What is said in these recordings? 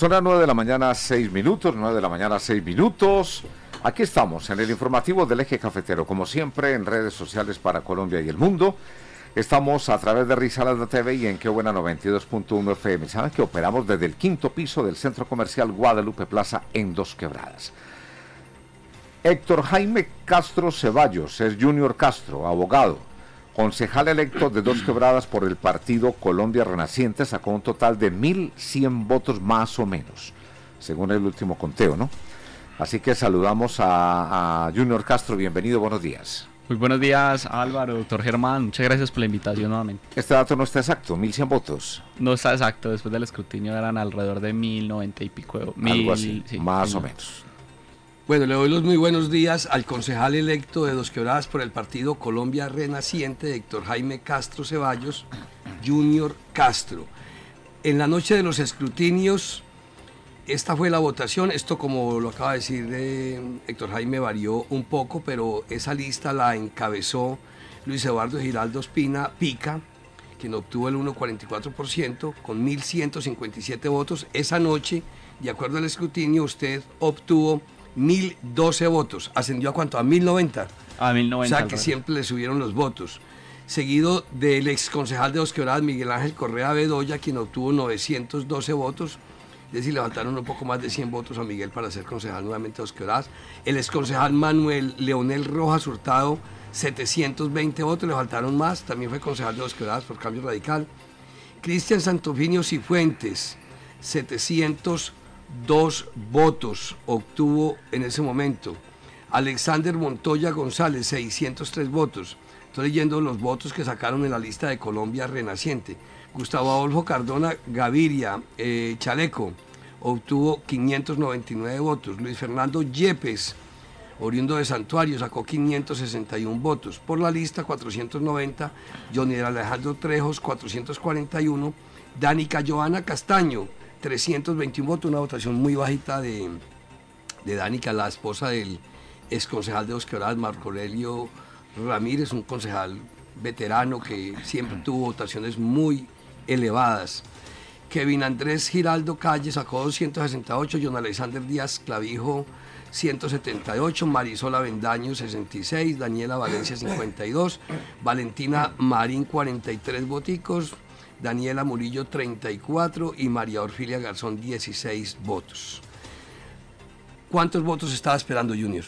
Son las 9 de la mañana, 6 minutos, 9 de la mañana, 6 minutos. Aquí estamos en el informativo del eje cafetero, como siempre en redes sociales para Colombia y el mundo. Estamos a través de de TV y en Qué Buena 92.1 FM. Saben que operamos desde el quinto piso del centro comercial Guadalupe Plaza en Dos Quebradas. Héctor Jaime Castro Ceballos es Junior Castro, abogado Concejal electo de Dos Quebradas por el partido Colombia Renaciente sacó un total de 1.100 votos más o menos, según el último conteo, ¿no? Así que saludamos a, Junior Castro, bienvenido, buenos días. Muy buenos días Álvaro, doctor Germán, muchas gracias por la invitación nuevamente. Este dato no está exacto, 1.100 votos. No está exacto, después del escrutinio eran alrededor de 1.090 y pico. Mil, así, más o menos. Bueno, le doy los muy buenos días al concejal electo de Dos Quebradas por el partido Colombia Renaciente, Héctor Jaime Castro Ceballos, Junior Castro. En la noche de los escrutinios, esta fue la votación. Esto, como lo acaba de decir eh, Héctor Jaime, varió un poco, pero esa lista la encabezó Luis Eduardo Giraldo Espina Pica, quien obtuvo el 1,44% con 1.157 votos. Esa noche, de acuerdo al escrutinio, usted obtuvo 1.012 votos. Ascendió a cuánto? A 1.090. A 1.090. O sea que siempre le subieron los votos. Seguido del exconcejal de Dos Quebradas, Miguel Ángel Correa Bedoya, quien obtuvo 912 votos. Es decir, levantaron un poco más de 100 votos a Miguel para ser concejal nuevamente de Dos Quebradas. El exconcejal Manuel Leonel Rojas Hurtado, 720 votos, le faltaron más. También fue concejal de Dos Quebradas por cambio radical. Cristian Santofinio Cifuentes, 720 dos votos obtuvo en ese momento. Alexander Montoya González, 603 votos. Estoy leyendo los votos que sacaron en la lista de Colombia Renaciente. Gustavo Adolfo Cardona Gaviria eh, Chaleco obtuvo 599 votos. Luis Fernando Yepes, oriundo de Santuario, sacó 561 votos. Por la lista, 490. Johnny Alejandro Trejos, 441. Danica Joana Castaño, 321 votos, una votación muy bajita de, de Dánica, la esposa del ex concejal de Bosque Marco Aurelio Ramírez, un concejal veterano que siempre tuvo votaciones muy elevadas. Kevin Andrés Giraldo Calle sacó 268, John Alexander Díaz Clavijo 178, Marisola Vendaño 66, Daniela Valencia 52, Valentina Marín 43 boticos, Daniela Murillo 34 y María Orfilia Garzón 16 votos. ¿Cuántos votos estaba esperando Junior?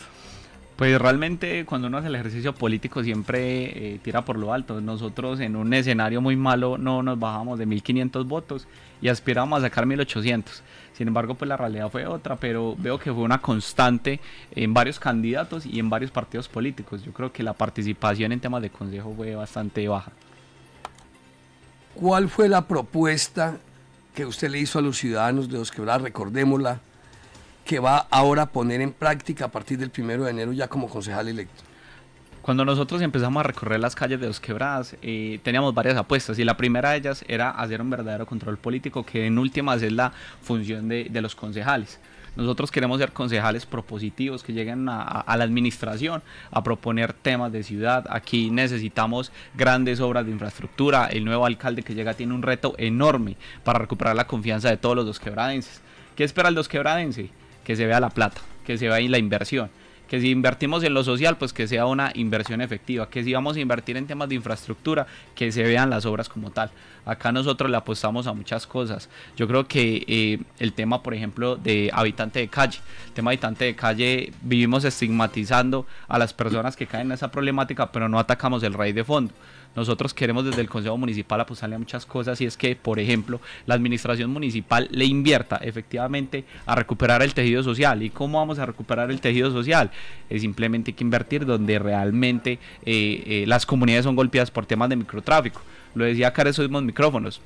Pues realmente cuando uno hace el ejercicio político siempre eh, tira por lo alto. Nosotros en un escenario muy malo no nos bajamos de 1.500 votos y aspiramos a sacar 1.800. Sin embargo, pues la realidad fue otra, pero veo que fue una constante en varios candidatos y en varios partidos políticos. Yo creo que la participación en temas de consejo fue bastante baja. ¿Cuál fue la propuesta que usted le hizo a los ciudadanos de Los Quebradas, Recordémosla, que va ahora a poner en práctica a partir del primero de enero ya como concejal electo. Cuando nosotros empezamos a recorrer las calles de Los Quebradas, eh, teníamos varias apuestas y la primera de ellas era hacer un verdadero control político, que en últimas es la función de los concejales. Nosotros queremos ser concejales propositivos que lleguen a, la administración a proponer temas de ciudad. Aquí necesitamos grandes obras de infraestructura. El nuevo alcalde que llega tiene un reto enorme para recuperar la confianza de todos los dos quebradenses. ¿Qué espera el dos quebradense? Que se vea la plata, que se vea la inversión que si invertimos en lo social, pues que sea una inversión efectiva, que si vamos a invertir en temas de infraestructura, que se vean las obras como tal. Acá nosotros le apostamos a muchas cosas. Yo creo que eh, el tema, por ejemplo, de habitante de calle, el tema de habitante de calle, vivimos estigmatizando a las personas que caen en esa problemática, pero no atacamos el raíz de fondo. Nosotros queremos desde el Consejo Municipal apostarle a muchas cosas y es que, por ejemplo, la administración municipal le invierta efectivamente a recuperar el tejido social. ¿Y cómo vamos a recuperar el tejido social? Es simplemente hay que invertir donde realmente eh, eh, las comunidades son golpeadas por temas de microtráfico. Lo decía acá esos mismos micrófonos.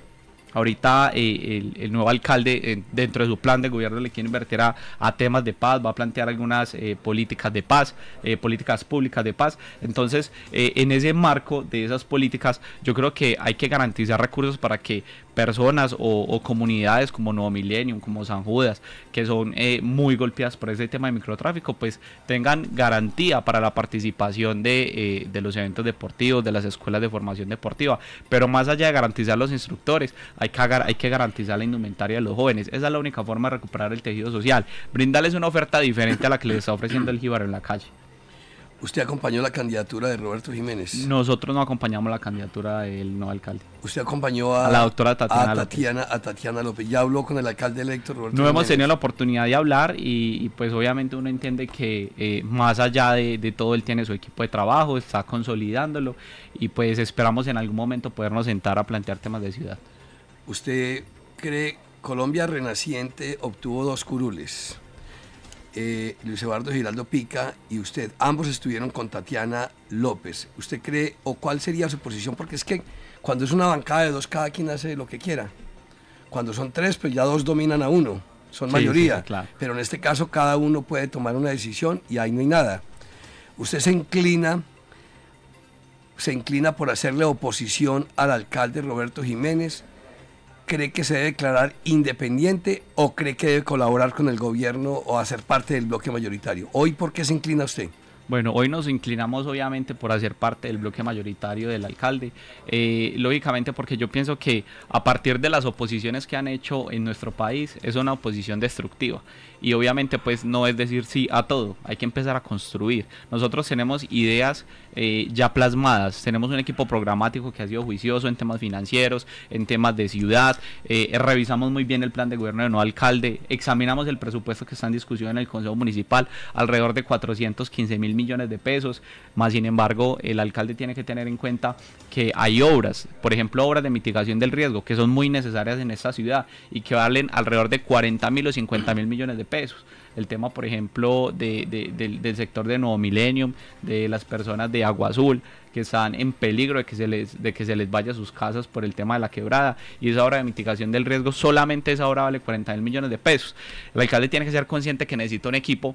Ahorita eh, el, nuevo alcalde eh, dentro de su plan de gobierno le quiere invertir a, temas de paz, va a plantear algunas eh, políticas de paz, políticas públicas de paz. Entonces, en ese marco de esas políticas, yo creo que hay que garantizar recursos para que personas o, comunidades como Nuevo Millennium, como San Judas, que son eh, muy golpeadas por ese tema de microtráfico, pues tengan garantía para la participación eh, de, los eventos deportivos, de las escuelas de formación deportiva. Pero más allá de garantizar los instructores, hay que, hay que garantizar la indumentaria de los jóvenes. Esa es la única forma de recuperar el tejido social. Brindarles una oferta diferente a la que les está ofreciendo el Jíbaro en la calle. ¿Usted acompañó la candidatura de Roberto Jiménez? Nosotros no acompañamos la candidatura del nuevo alcalde. ¿Usted acompañó a, la doctora Tatiana, López. a Tatiana López? ¿Ya habló con el alcalde electo Roberto No hemos tenido la oportunidad de hablar y, pues obviamente uno entiende que eh, más allá de, todo él tiene su equipo de trabajo, está consolidándolo y pues esperamos en algún momento podernos sentar a plantear temas de ciudad. ¿Usted cree Colombia Renaciente obtuvo dos curules? Eh, Luis Eduardo Giraldo Pica y usted, ambos estuvieron con Tatiana López. ¿Usted cree o cuál sería su posición? Porque es que cuando es una bancada de dos, cada quien hace lo que quiera. Cuando son tres, pues ya dos dominan a uno, son mayoría. Pero en este caso cada uno puede tomar una decisión y ahí no hay nada. Usted se inclina, se inclina por hacerle oposición al alcalde Roberto Jiménez cree que se debe declarar independiente o cree que debe colaborar con el gobierno o hacer parte del bloque mayoritario? ¿Hoy por qué se inclina usted? Bueno, hoy nos inclinamos obviamente por hacer parte del bloque mayoritario del alcalde, eh, lógicamente porque yo pienso que a partir de las oposiciones que han hecho en nuestro país es una oposición destructiva y obviamente pues no es decir sí a todo, hay que empezar a construir. Nosotros tenemos ideas eh, ya plasmadas. Tenemos un equipo programático que ha sido juicioso en temas financieros, en temas de ciudad, eh, revisamos muy bien el plan de gobierno de no alcalde, examinamos el presupuesto que está en discusión en el Consejo Municipal, alrededor de 415 mil millones de pesos, más sin embargo el alcalde tiene que tener en cuenta que hay obras, por ejemplo obras de mitigación del riesgo, que son muy necesarias en esta ciudad y que valen alrededor de 40 mil o 50 mil millones de pesos el tema, por ejemplo, del, sector de Nuevo Millennium, de las personas de Agua Azul, que están en peligro de que se les de que se les vaya a sus casas por el tema de la quebrada y esa obra de mitigación del riesgo solamente esa obra vale 40 mil millones de pesos el alcalde tiene que ser consciente que necesita un equipo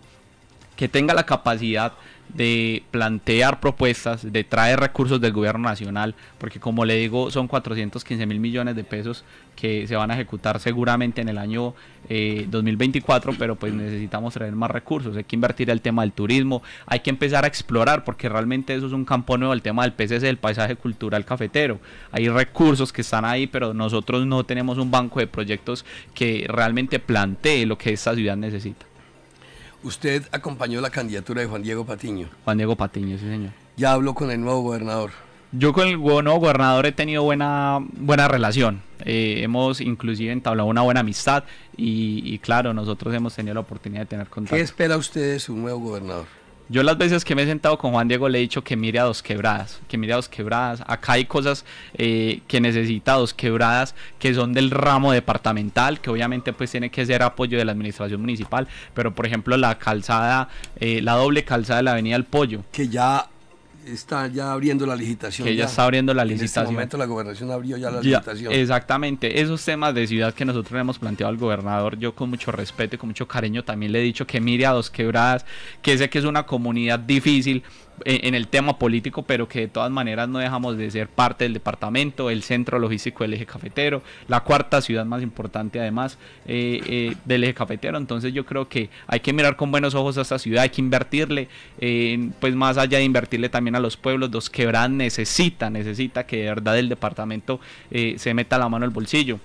que tenga la capacidad de plantear propuestas, de traer recursos del gobierno nacional, porque como le digo, son 415 mil millones de pesos que se van a ejecutar seguramente en el año 2024, eh, pero pues necesitamos traer más recursos, hay que invertir el tema del turismo, hay que empezar a explorar, porque realmente eso es un campo nuevo, el tema del PCC, el paisaje cultural cafetero, hay recursos que están ahí, pero nosotros no tenemos un banco de proyectos que realmente plantee lo que esta ciudad necesita. Usted acompañó la candidatura de Juan Diego Patiño. Juan Diego Patiño, sí, señor. Ya habló con el nuevo gobernador. Yo con el nuevo gobernador he tenido buena, buena relación. Eh, hemos inclusive entablado una buena amistad y, y, claro, nosotros hemos tenido la oportunidad de tener contacto. ¿Qué espera usted de su nuevo gobernador? Yo las veces que me he sentado con Juan Diego le he dicho que mire a dos quebradas, que mire a dos quebradas. Acá hay cosas eh, que necesita dos quebradas que son del ramo departamental, que obviamente pues tiene que ser apoyo de la administración municipal. Pero por ejemplo la calzada, eh, la doble calzada de la Avenida El Pollo. Que ya está ya abriendo la licitación. Que ya, está abriendo la licitación. En este momento la gobernación abrió ya la licitación. Exactamente, esos temas de ciudad que nosotros le hemos planteado al gobernador, yo con mucho respeto y con mucho cariño también le he dicho que mire a Dos Quebradas, que sé que es una comunidad difícil, en el tema político, pero que de todas maneras no dejamos de ser parte del departamento, el centro logístico del eje cafetero, la cuarta ciudad más importante además eh, eh, del eje cafetero. Entonces yo creo que hay que mirar con buenos ojos a esta ciudad, hay que invertirle, pues más allá de invertirle también a los pueblos, los quebrán necesita, necesita que de verdad el departamento eh, se meta la mano al bolsillo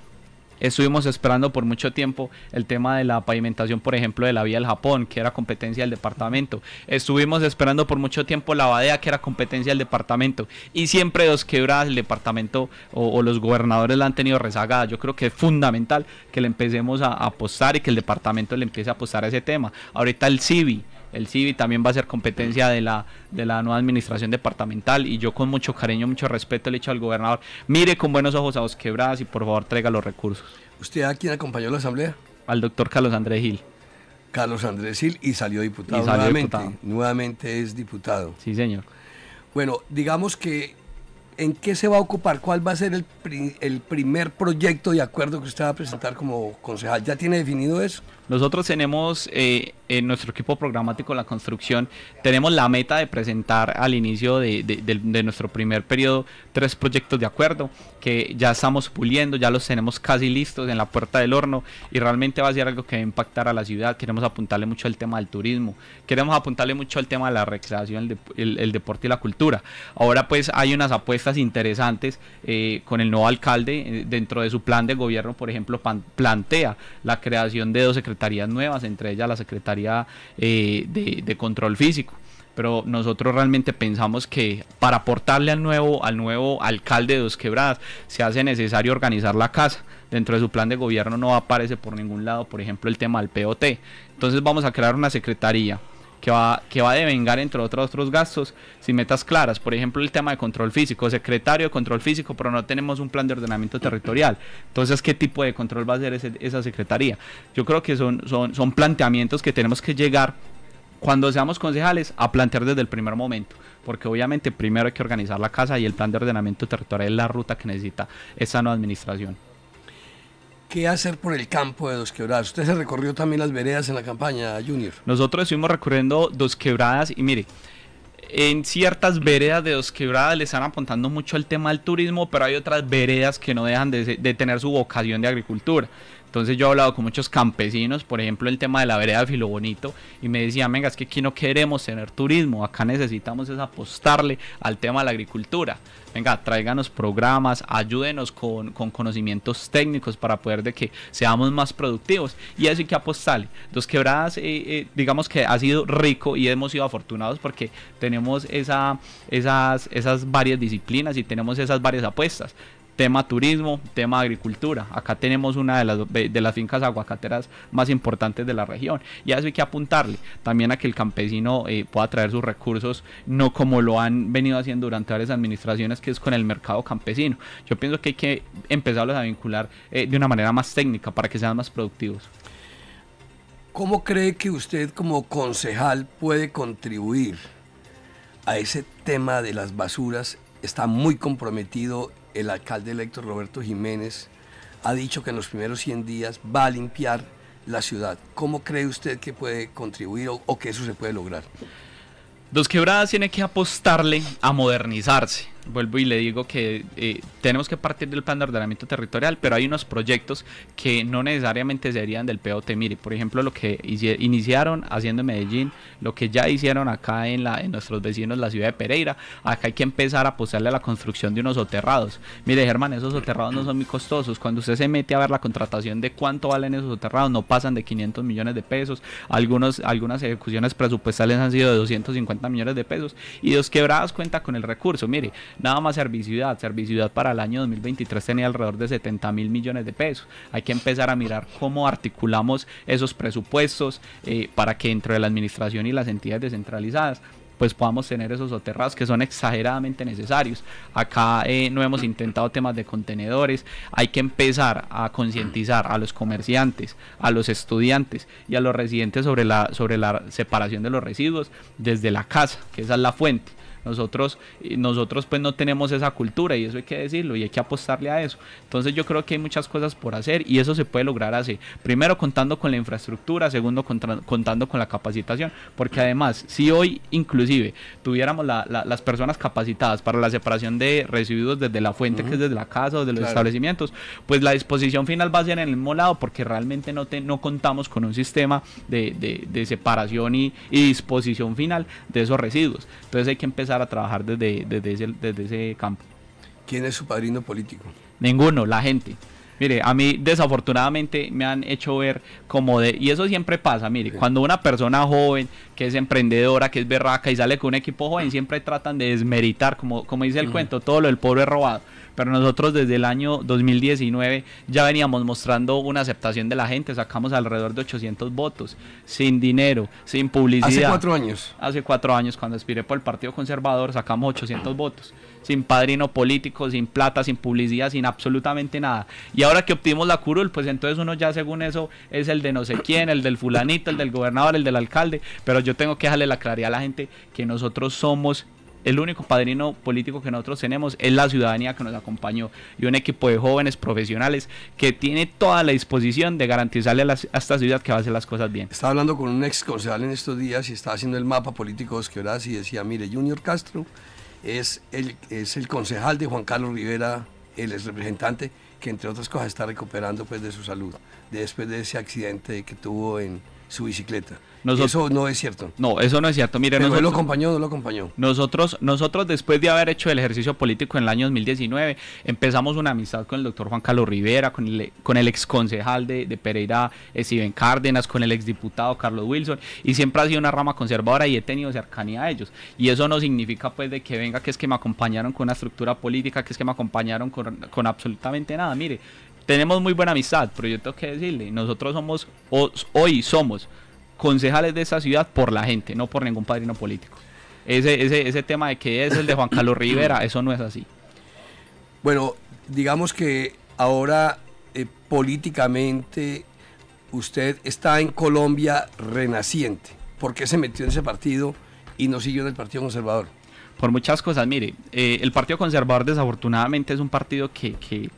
estuvimos esperando por mucho tiempo el tema de la pavimentación, por ejemplo, de la vía del Japón, que era competencia del departamento. Estuvimos esperando por mucho tiempo la badea, que era competencia del departamento. Y siempre dos quebradas el departamento o, los gobernadores la han tenido rezagada. Yo creo que es fundamental que le empecemos a, a apostar y que el departamento le empiece a apostar a ese tema. Ahorita el CIVI el CIVI también va a ser competencia de la, de la nueva administración departamental y yo con mucho cariño, mucho respeto le he dicho al gobernador, mire con buenos ojos a los quebradas y por favor traiga los recursos. ¿Usted a quién acompañó la asamblea? Al doctor Carlos Andrés Gil. Carlos Andrés Gil y salió diputado nuevamente. Diputado. Nuevamente es diputado. Sí, señor. Bueno, digamos que ¿en qué se va a ocupar? ¿Cuál va a ser el, primer proyecto de acuerdo que usted va a presentar como concejal? ¿Ya tiene definido eso? Nosotros tenemos eh, en nuestro equipo programático La Construcción, tenemos la meta de presentar al inicio de, nuestro primer periodo tres proyectos de acuerdo que ya estamos puliendo, ya los tenemos casi listos en la puerta del horno y realmente va a ser algo que va a impactar a la ciudad. Queremos apuntarle mucho al tema del turismo, queremos apuntarle mucho al tema de la recreación, el deporte y la cultura. Ahora pues hay unas apuestas interesantes eh, con el nuevo alcalde. Eh, dentro de su plan de gobierno, por ejemplo, plantea la creación de dos secretarías nuevas, entre ellas la Secretaría eh, de, Control Físico pero nosotros realmente pensamos que para aportarle al nuevo, al nuevo alcalde de Dos Quebradas se hace necesario organizar la casa. Dentro de su plan de gobierno no aparece por ningún lado, por ejemplo, el tema del POT. Entonces vamos a crear una secretaría que va, que va a devengar, entre otros, otros gastos, sin metas claras. Por ejemplo, el tema de control físico, secretario de control físico, pero no tenemos un plan de ordenamiento territorial. Entonces, ¿qué tipo de control va a hacer esa secretaría? Yo creo que son, son, son planteamientos que tenemos que llegar cuando seamos concejales a plantear desde el primer momento, porque obviamente primero hay que organizar la casa y el plan de ordenamiento territorial es la ruta que necesita esa nueva administración. ¿Qué hacer por el campo de Dos Quebradas? Usted se recorrió también las veredas en la campaña, Junior. Nosotros estuvimos recorriendo Dos Quebradas y mire, en ciertas veredas de Dos Quebradas le están apuntando mucho al tema del turismo, pero hay otras veredas que no dejan de, de tener su vocación de agricultura. Entonces yo he hablado con muchos campesinos, por ejemplo, el tema de la vereda de Filobonito, y me decían, venga, es que aquí no queremos tener turismo, acá necesitamos es apostarle al tema de la agricultura. Venga, tráiganos programas, ayúdenos con, con conocimientos técnicos para poder de que seamos más productivos. Y eso hay que apostarle. Dos Quebradas, eh, eh, digamos que ha sido rico y hemos sido afortunados porque tenemos esa, esas, esas varias disciplinas y tenemos esas varias apuestas tema turismo, tema agricultura. Acá tenemos una de las, de las fincas aguacateras más importantes de la región y a eso hay que apuntarle también a que el campesino eh, pueda traer sus recursos, no como lo han venido haciendo durante varias administraciones, que es con el mercado campesino. Yo pienso que hay que empezarlos a vincular eh, de una manera más técnica para que sean más productivos. ¿Cómo cree que usted como concejal puede contribuir a ese tema de las basuras? Está muy comprometido el alcalde electo Roberto Jiménez ha dicho que en los primeros 100 días va a limpiar la ciudad. ¿Cómo cree usted que puede contribuir o, que eso se puede lograr? Dos Quebradas tiene que apostarle a modernizarse vuelvo y le digo que eh, tenemos que partir del plan de ordenamiento territorial, pero hay unos proyectos que no necesariamente serían del POT. Mire, por ejemplo, lo que iniciaron haciendo en Medellín, lo que ya hicieron acá en, la, en nuestros vecinos, la ciudad de Pereira, acá hay que empezar a apostarle a la construcción de unos soterrados. Mire, Germán, esos soterrados no son muy costosos. Cuando usted se mete a ver la contratación de cuánto valen esos soterrados, no pasan de 500 millones de pesos. Algunos, algunas ejecuciones presupuestales han sido de 250 millones de pesos. Y Dos Quebradas cuenta con el recurso. Mire, Nada más Serviciudad. Serviciudad para el año 2023 tenía alrededor de 70 mil millones de pesos. Hay que empezar a mirar cómo articulamos esos presupuestos eh, para que dentro de la administración y las entidades descentralizadas pues podamos tener esos soterrados que son exageradamente necesarios. Acá eh, no hemos intentado temas de contenedores, hay que empezar a concientizar a los comerciantes, a los estudiantes y a los residentes sobre la, sobre la separación de los residuos desde la casa, que esa es la fuente. Nosotros, nosotros pues no tenemos esa cultura y eso hay que decirlo y hay que apostarle a eso. Entonces yo creo que hay muchas cosas por hacer y eso se puede lograr así. Primero contando con la infraestructura, segundo contando con la capacitación, porque además si hoy inclusive tuviéramos las personas capacitadas para la separación de residuos desde la fuente, que es desde la casa o de los establecimientos, pues la disposición final va a ser en el mismo lado porque realmente no, te, no contamos con un sistema de, separación y disposición final de esos residuos. Entonces hay que empezar a trabajar desde, desde, ese, campo. ¿Quién es su padrino político? Ninguno, la gente. Mire, a mí desafortunadamente me han hecho ver como de... Y eso siempre pasa, mire, cuando una persona joven, que es emprendedora, que es berraca y sale con un equipo joven, siempre tratan de desmeritar, como, como dice el cuento, todo lo del pobre robado pero nosotros desde el año 2019 ya veníamos mostrando una aceptación de la gente, sacamos alrededor de 800 votos, sin dinero, sin publicidad. Hace cuatro años. Hace cuatro años, cuando aspiré por el Partido Conservador, sacamos 800 votos, sin padrino político, sin plata, sin publicidad, sin absolutamente nada. Y ahora que obtuvimos la curul, pues entonces uno ya según eso es el de no sé quién, el del fulanito, el del gobernador, el del alcalde, pero yo tengo que dejarle la claridad a la gente que nosotros somos el único padrino político que nosotros tenemos es la ciudadanía que nos acompañó y un equipo de jóvenes profesionales que tiene toda la disposición de garantizarle a, las, ciudades esta ciudad que va a hacer las cosas bien. Estaba hablando con un ex concejal en estos días y estaba haciendo el mapa político de horas y decía, mire, Junior Castro es el, concejal de Juan Carlos Rivera, el ex representante, que entre otras cosas está recuperando pues de su salud después de ese accidente que tuvo en su bicicleta. eso no es cierto. No, eso no es cierto. Mire, no lo acompañó no lo acompañó. Nosotros, nosotros, después de haber hecho el ejercicio político en el año 2019, empezamos una amistad con el doctor Juan Carlos Rivera, con el, con el ex concejal de, Pereira, eh, Steven Cárdenas, con el exdiputado Carlos Wilson, y siempre ha sido una rama conservadora y he tenido cercanía a ellos. Y eso no significa, pues, de que venga, que es que me acompañaron con una estructura política, que es que me acompañaron con, con absolutamente nada. Mire, tenemos muy buena amistad, pero yo tengo que decirle, nosotros somos, hoy somos concejales de esta ciudad por la gente, no por ningún padrino político. Ese, ese, ese tema de que es el de Juan Carlos Rivera, eso no es así. Bueno, digamos que ahora eh, políticamente usted está en Colombia renaciente. ¿Por qué se metió en ese partido y no siguió en el Partido Conservador? Por muchas cosas, mire, eh, el Partido Conservador desafortunadamente es un partido que, que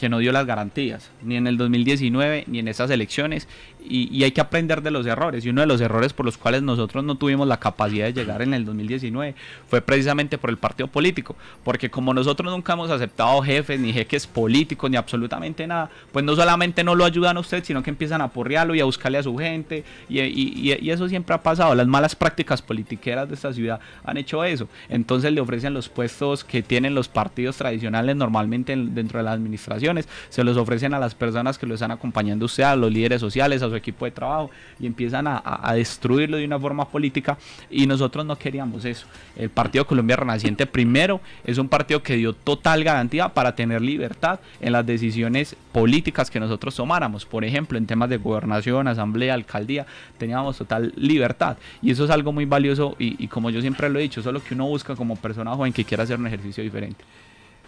que no dio las garantías, ni en el 2019, ni en esas elecciones, y, hay que aprender de los errores. Y uno de los errores por los cuales nosotros no tuvimos la capacidad de llegar en el 2019 fue precisamente por el partido político. Porque como nosotros nunca hemos aceptado jefes, ni jeques políticos, ni absolutamente nada, pues no solamente no lo ayudan a usted, sino que empiezan a porrearlo y a buscarle a su gente. Y, eso siempre ha pasado. Las malas prácticas politiqueras de esta ciudad han hecho eso. Entonces le ofrecen los puestos que tienen los partidos tradicionales normalmente dentro de las administraciones. Se los ofrecen a las personas que lo están acompañando a los líderes sociales, a su equipo de trabajo y empiezan a, destruirlo de una forma política y nosotros no queríamos eso. El Partido Colombia Renaciente primero es un partido que dio total garantía para tener libertad en las decisiones políticas que nosotros tomáramos. Por ejemplo, en temas de gobernación, asamblea, alcaldía, teníamos total libertad y eso es algo muy valioso y, como yo siempre lo he dicho, solo que uno busca como persona joven que quiera hacer un ejercicio diferente.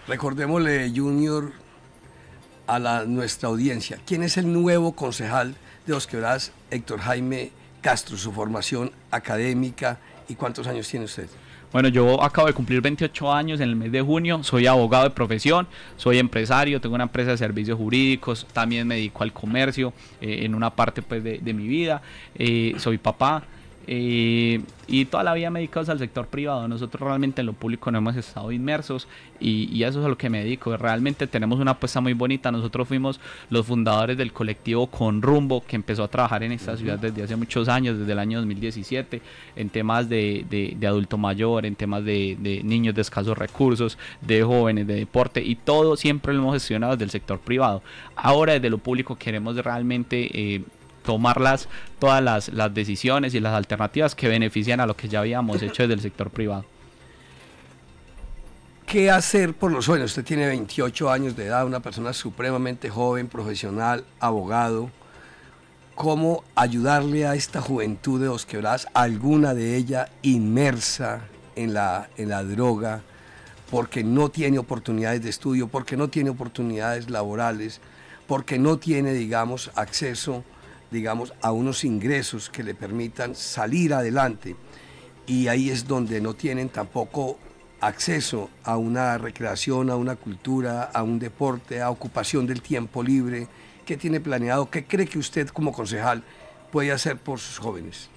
Recordémosle, Junior, a nuestra audiencia, ¿quién es el nuevo concejal de que Héctor Jaime Castro, su formación académica y cuántos años tiene usted. Bueno, yo acabo de cumplir 28 años en el mes de junio, soy abogado de profesión, soy empresario, tengo una empresa de servicios jurídicos, también me dedico al comercio eh, en una parte pues, de, mi vida, eh, soy papá, eh, y toda la vida me he dedicado al sector privado. Nosotros realmente en lo público no hemos estado inmersos y, eso es a lo que me dedico. Realmente tenemos una apuesta muy bonita. Nosotros fuimos los fundadores del colectivo Con Rumbo que empezó a trabajar en esta ciudad desde hace muchos años, desde el año 2017, en temas de, de, adulto mayor, en temas de, niños de escasos recursos, de jóvenes, de deporte y todo siempre lo hemos gestionado desde el sector privado. Ahora desde lo público queremos realmente... Eh, tomar todas las, decisiones y las alternativas que benefician a lo que ya habíamos hecho desde el sector privado. ¿Qué hacer por los sueños? Usted tiene 28 años de edad, una persona supremamente joven, profesional, abogado. ¿Cómo ayudarle a esta juventud de Dos Quebradas, alguna de ella inmersa en la, en la droga, porque no tiene oportunidades de estudio, porque no tiene oportunidades laborales, porque no tiene, digamos, acceso digamos, a unos ingresos que le permitan salir adelante. Y ahí es donde no tienen tampoco acceso a una recreación, a una cultura, a un deporte, a ocupación del tiempo libre. ¿Qué tiene planeado? ¿Qué cree que usted como concejal puede hacer por sus jóvenes?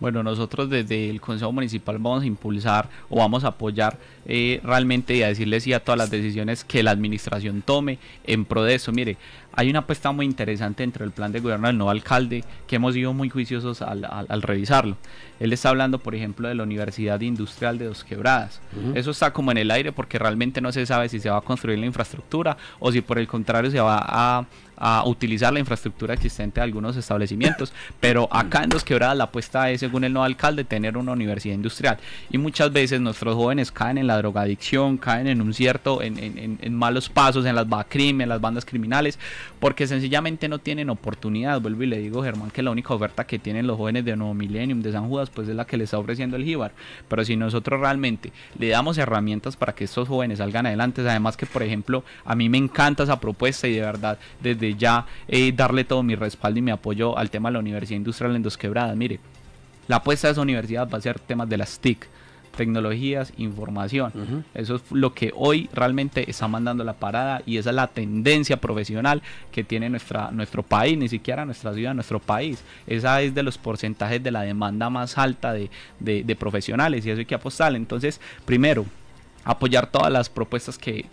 Bueno, nosotros desde el Consejo Municipal vamos a impulsar o vamos a apoyar eh, realmente y a decirles sí a todas las decisiones que la administración tome en pro de eso. Mire, hay una apuesta muy interesante entre el plan de gobierno del nuevo alcalde que hemos sido muy juiciosos al, revisarlo. Él está hablando, por ejemplo, de la Universidad Industrial de Dos Quebradas. Eso está como en el aire porque realmente no se sabe si se va a construir la infraestructura o si por el contrario se va a, utilizar la infraestructura existente de algunos establecimientos. Pero acá en Dos Quebradas la apuesta es, según el nuevo alcalde, tener una universidad industrial. Y muchas veces nuestros jóvenes caen en la drogadicción, caen en un cierto, en, malos pasos, en las, BACRIM, en las bandas criminales porque sencillamente no tienen oportunidad. Vuelvo y le digo, Germán, que la única oferta que tienen los jóvenes de Nuevo Millennium, de San Judas, pues es la que les está ofreciendo el Jíbar. Pero si nosotros realmente le damos herramientas para que estos jóvenes salgan adelante, además que, por ejemplo, a mí me encanta esa propuesta y de verdad, desde ya eh, darle todo mi respaldo y mi apoyo al tema de la Universidad Industrial en Dos Quebradas. Mire, la apuesta de esa universidad va a ser temas de las TIC tecnologías, información. Eso es lo que hoy realmente está mandando la parada y esa es la tendencia profesional que tiene nuestra, nuestro país, ni siquiera nuestra ciudad, nuestro país. Esa es de los porcentajes de la demanda más alta de, profesionales y eso hay que apostar. Entonces, primero, apoyar todas las propuestas que,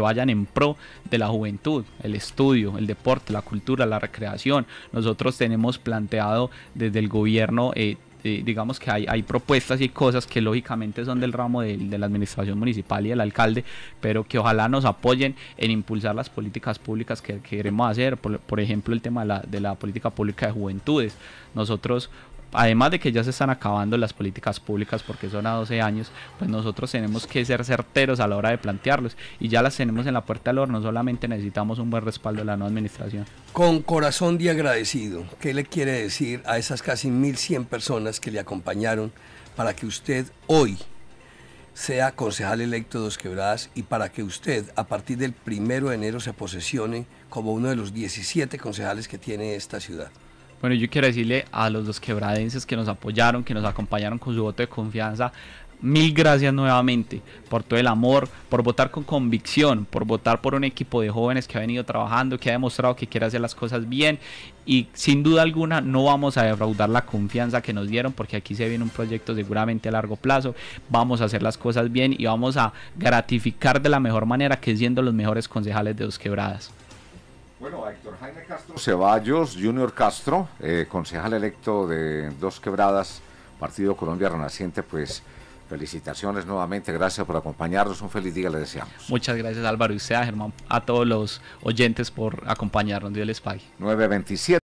vayan en pro de la juventud, el estudio, el deporte, la cultura, la recreación. Nosotros tenemos planteado desde el gobierno eh, eh, digamos que hay, hay, propuestas y cosas que lógicamente son del ramo de, la administración municipal y del alcalde, pero que ojalá nos apoyen en impulsar las políticas públicas que, que queremos hacer, por, por, ejemplo el tema de la, de la política pública de juventudes. Nosotros además de que ya se están acabando las políticas públicas porque son a 12 años, pues nosotros tenemos que ser certeros a la hora de plantearlos y ya las tenemos en la puerta del horno, solamente necesitamos un buen respaldo de la nueva administración. Con corazón de agradecido, ¿qué le quiere decir a esas casi 1.100 personas que le acompañaron para que usted hoy sea concejal electo de Dos Quebradas y para que usted a partir del primero de enero se posesione como uno de los 17 concejales que tiene esta ciudad? Bueno, yo quiero decirle a los dos quebradenses que nos apoyaron, que nos acompañaron con su voto de confianza, mil gracias nuevamente por todo el amor, por votar con convicción, por votar por un equipo de jóvenes que ha venido trabajando, que ha demostrado que quiere hacer las cosas bien y sin duda alguna no vamos a defraudar la confianza que nos dieron porque aquí se viene un proyecto seguramente a largo plazo, vamos a hacer las cosas bien y vamos a gratificar de la mejor manera que siendo los mejores concejales de Dos Quebradas. Bueno, Héctor Jaime Castro Ceballos, Junior Castro, eh, concejal electo de Dos Quebradas, Partido Colombia Renaciente, pues felicitaciones nuevamente, gracias por acompañarnos, un feliz día le deseamos. Muchas gracias Álvaro y sea Germán, a todos los oyentes por acompañarnos, Dios les pague. 927.